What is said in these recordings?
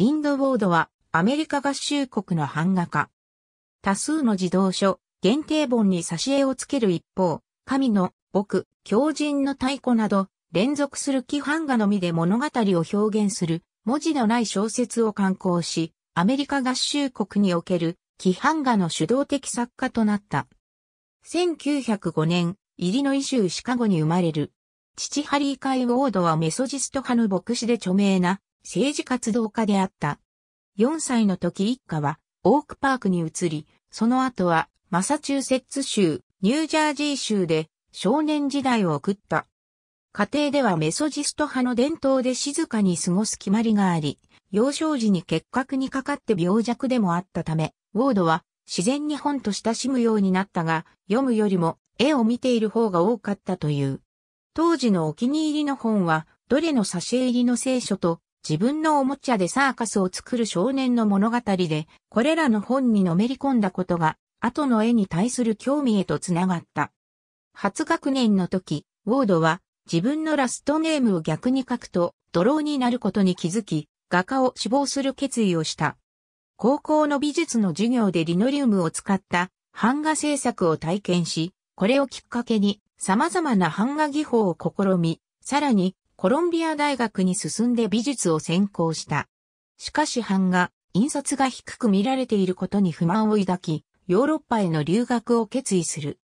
リンドウォードはアメリカ合衆国の版画家。多数の児童書、限定本に挿絵をつける一方、神の僕、狂人の太鼓など、連続する規範画のみで物語を表現する文字のない小説を刊行し、アメリカ合衆国における規範画の主導的作家となった。1905年、イリノイ州シカゴに生まれる。父ハリー・カイ・ウォードはメソジスト派の牧師で著名な政治活動家であった。4歳の時一家はオークパークに移り、その後はマサチューセッツ州、ニュージャージー州で少年時代を送った。家庭ではメソジスト派の伝統で静かに過ごす決まりがあり、幼少時に結核にかかって病弱でもあったため、ウォードは自然に本と親しむようになったが、読むよりも絵を見ている方が多かったという。当時のお気に入りの本は、どれの差し入りの聖書と自分のおもちゃでサーカスを作る少年の物語で、これらの本にのめり込んだことが、後の絵に対する興味へとつながった。初学年の時、ウォードは自分のラストネームを逆に書くと、ドローになることに気づき、画家を志望する決意をした。高校の美術の授業でリノリウムを使った版画制作を体験し、これをきっかけに様々な版画技法を試み、さらにコロンビア大学に進んで美術を専攻した。しかし版画、印刷が低く見られていることに不満を抱き、ヨーロッパへの留学を決意する。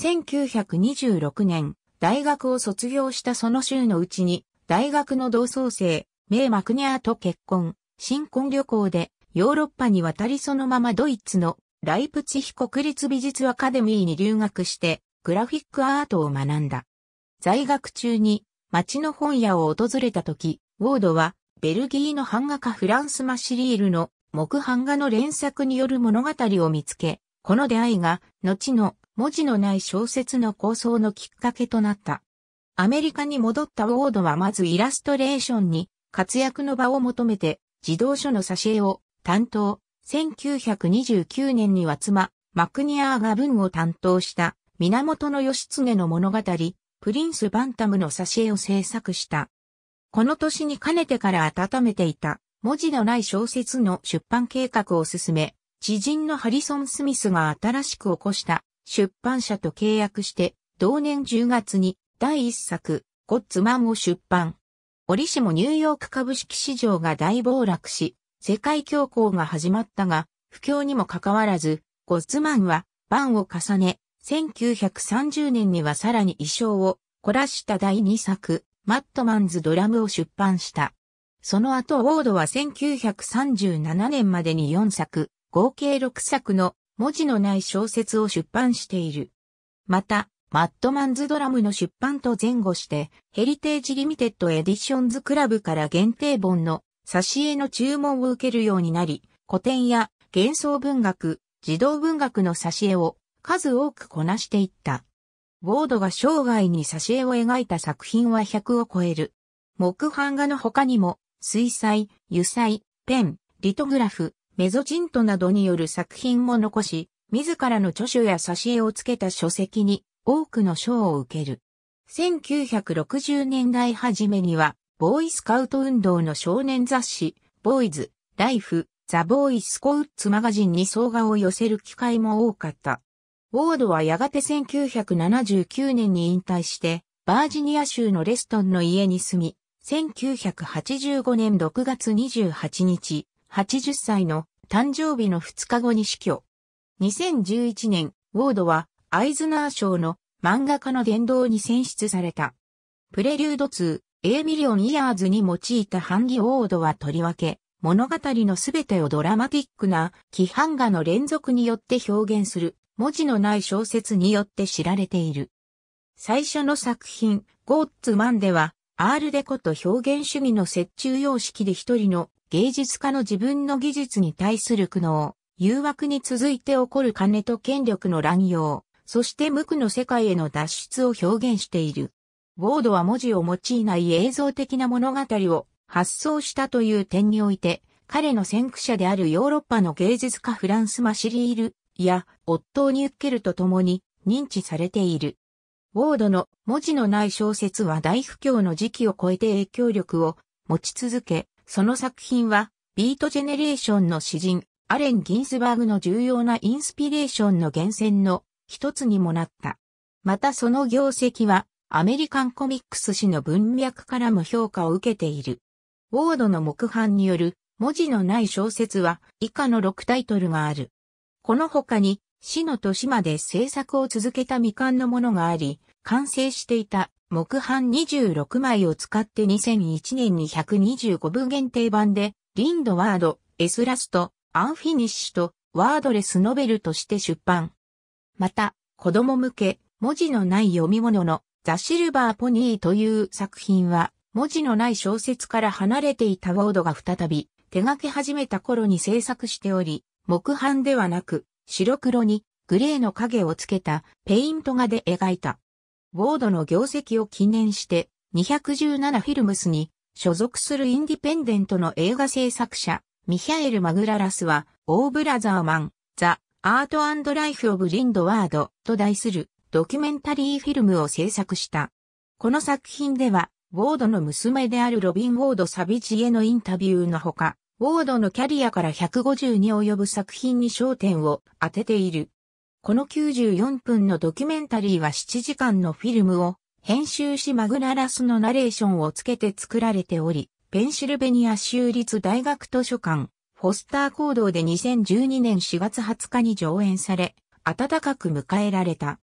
1926年、大学を卒業したその週のうちに、大学の同窓生、メイ・マクニャーと結婚、新婚旅行でヨーロッパに渡りそのままドイツのライプチヒ国立美術アカデミーに留学して、グラフィックアートを学んだ。在学中に町の本屋を訪れた時、ウォードは、ベルギーの版画家フランス・マシリールの木版画の連作による物語を見つけ、この出会いが、後の文字のない小説の構想のきっかけとなった。アメリカに戻ったウォードはまずイラストレーションに活躍の場を求めて、児童書の挿絵を担当、1929年には妻、マクニアーが文を担当した源義経の物語、プリンス・バンタムの挿絵を制作した。この年にかねてから温めていた文字のない小説の出版計画を進め、知人のハリソン・スミスが新しく起こした出版社と契約して、同年10月に第1作、ゴッツマンを出版。折しもニューヨーク株式市場が大暴落し、世界恐慌が始まったが、不況にもかかわらず、ゴッツマンは、版を重ね、1930年にはさらに衣装を凝らした第2作、マットマンズドラムを出版した。その後、ウォードは1937年までに4作、合計6作の文字のない小説を出版している。また、マットマンズドラムの出版と前後して、ヘリテージリミテッドエディションズクラブから限定本の挿絵の注文を受けるようになり、古典や幻想文学、児童文学の挿絵を数多くこなしていった。ボードが生涯に挿絵を描いた作品は100を超える。木版画の他にも、水彩、油彩、ペン、リトグラフ、メゾチントなどによる作品も残し、自らの著書や挿絵をつけた書籍に多くの賞を受ける。1960年代初めには、ボーイスカウト運動の少年雑誌、ボーイズ、ライフ、ザ・ボーイスコウッツマガジンに総画を寄せる機会も多かった。ウォードはやがて1979年に引退して、バージニア州のレストンの家に住み、1985年6月28日、80歳の誕生日の2日後に死去。2011年、ウォードはアイズナー賞の漫画家の殿堂に選出された。プレリュード2、A ミリオンイヤーズに用いた版ギ・ウォードはとりわけ、物語のすべてをドラマティックな規範画の連続によって表現する文字のない小説によって知られている。最初の作品、ゴッツマンでは、アールデコと表現主義の折衷様式で一人の芸術家の自分の技術に対する苦悩、誘惑に続いて起こる金と権力の乱用、そして無垢の世界への脱出を表現している。ボードは文字を用いない映像的な物語を発想したという点において、彼の先駆者であるヨーロッパの芸術家フランス・マシリールや夫に受けるとと共に認知されている。ウォードの文字のない小説は大不況の時期を超えて影響力を持ち続け、その作品はビートジェネレーションの詩人、アレン・ギンスバーグの重要なインスピレーションの源泉の一つにもなった。またその業績はアメリカンコミックス誌の文脈からも評価を受けている。ウォードの木版による文字のない小説は以下の6タイトルがある。この他に死の年まで制作を続けた未完のものがあり、完成していた木版26枚を使って2001年に125部限定版で、リンドワード、エスラスト、アンフィニッシュとワードレスノベルとして出版。また、子供向け、文字のない読み物のザ・シルバー・ポニーという作品は、文字のない小説から離れていたウォードが再び手掛け始めた頃に制作しており、木版ではなく白黒にグレーの影をつけたペイント画で描いた。ウォードの業績を記念して217フィルムスに所属するインディペンデントの映画制作者ミヒャエル・マグララスはオーブラザーマン、ザ・アートライフ・オブ・リンドワードと題するドキュメンタリーフィルムを制作した。この作品ではウォードの娘であるロビン・ウォード・サビジへのインタビューのほか、ウォードのキャリアから150に及ぶ作品に焦点を当てている。この94分のドキュメンタリーは7時間のフィルムを編集しマグナラスのナレーションをつけて作られており、ペンシルベニア州立大学図書館、フォスター行動で2012年4月20日に上演され、暖かく迎えられた。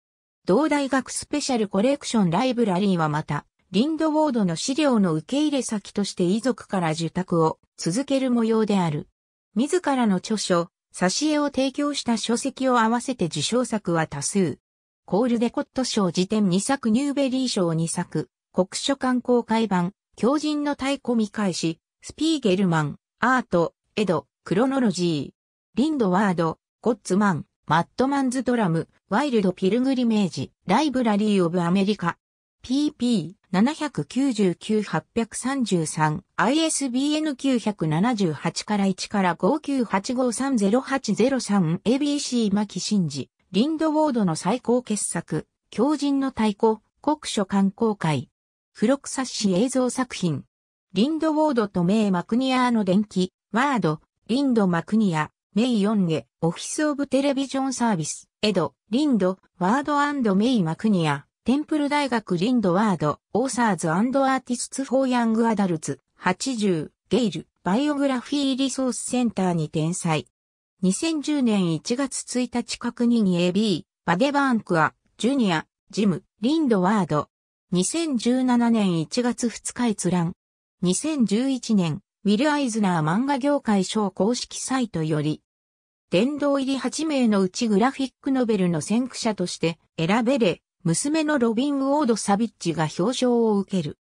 同大学スペシャルコレクションライブラリーはまた、リンドウォードの資料の受け入れ先として遺族から受託を続ける模様である。自らの著書、挿絵を提供した書籍を合わせて受賞作は多数。コールデコット賞辞典2作ニューベリー賞2作、国書館公開版、狂人の太鼓見返し、スピーゲルマン、アート、エド、クロノロジー、リンドワード、ゴッツマン、マットマンズドラム、ワイルドピルグリメージ、ライブラリーオブアメリカ、t p 7 9 9 8 3 3 ISBN 978から1から5 9 8 5 3 0 8 0 3 ABC 牧真治リンドウォードの最高傑作狂人の太鼓国書観光会付録冊子映像作品リンドウォードとメイ・マクニアの伝記ワードリンド・マクニアメイ・ヨンゲオフィス・オブ・テレビジョン・サービスエド・リンド・ワードメイ・マクニアテンプル大学リンドワード、オーサーズアーティスツ・フォー・ヤング・アダルツ、80、ゲイル、バイオグラフィー・リソース・センターに転載。2010年1月1日確認 AB、バデバンクア、ジュニア、ジム、リンドワード。2017年1月2日閲覧。2011年、ウィル・アイズナー漫画業界賞公式サイトより、殿堂入り8名のうちグラフィックノベルの先駆者として選べれ、娘のロビン・ウォード・サビッチが表彰を受ける。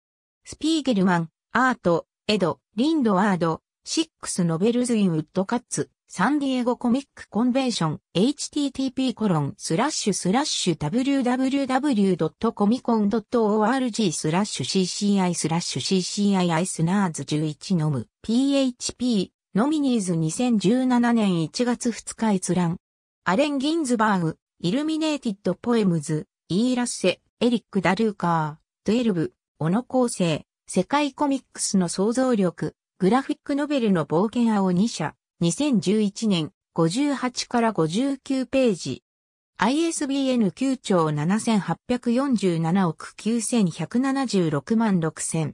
スピーゲルマン、アート、エド、リンドワード、シックスノベルズ・イン・ウッドカッツ、サンディエゴコミックコンベンション、http コロンスラッシュスラッシュ www.comicon.org スラッシュ cci スラッシュ cci スナーズ11ノム php ノミニーズ2017年1月2日閲覧アレン・ギンズバーグイルミネーティッド・ポエムズイーラッセ、エリック・ダルーカー、トゥエルブ、小野構成、世界コミックスの想像力、グラフィックノベルの冒険青2社、2011年、58から59ページ。ISBN 9兆7847億9176万6000。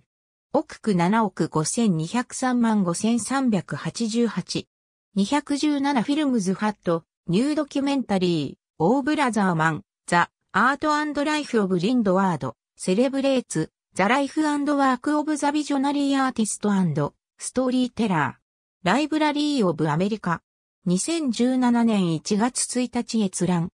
億区7億5203万5388。217フィルムズファット、ニュードキュメンタリー、オーブラザーマン、ザ・アートライフ・オブ・リンドワード、セレブレーツ、ザ・ライフ・ワーク・オブ・ザ・ビジョナリー・アーティストストーリーテラー、ライブラリー・オブ・アメリカ、2017年1月1日閲覧、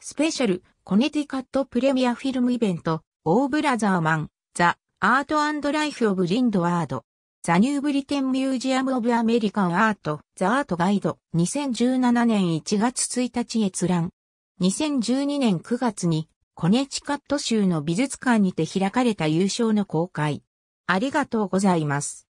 スペシャル、コネティカット・プレミア・フィルム・イベント、オー・ブラザー・マン、ザ・アートライフ・オブ・リンドワード、ザ・ニュー・ブリテン・ミュージアム・オブ・アメリカン・アート、ザ・アート・ガイド、2017年1月1日閲覧、2012年9月にコネチカット州の美術館にて開かれた優勝の公開。ありがとうございます。